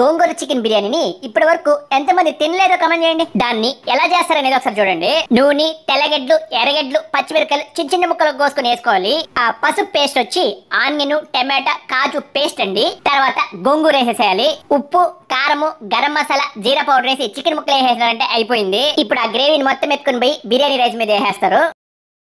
గోంగూర chicken బిర్యానీని ఇప్పటి వరకు ఎంతమంది తినలేదో కమెంట్ చేయండి దాన్ని ఎలా చేస్తారనేది ఒకసారి చూడండి నూనె తెల్లగడ్డలు ఎర్రగడ్డలు పచ్చిమిరపకాయలు చిన్న చిన్న ముక్కలు కోసుకొని వేసుకోవాలి ఆ పసుపు పేస్ట్ వచ్చి ఆనియన్ టమాటా కాజు పేస్ట్ అండి తర్వాత గోంగూర వేసేసేయాలి ఉప్పు కారము గరం మసాలా జీరా పౌడర్ వేసి చికెన్ ముక్కలు వేసేసినారంటే అయిపోయింది ఇప్పుడు ఆ గ్రేవీని మొత్తం ఎత్తుకుని పోయి బిర్యానీ రైస్ మీద వేసేస్తారు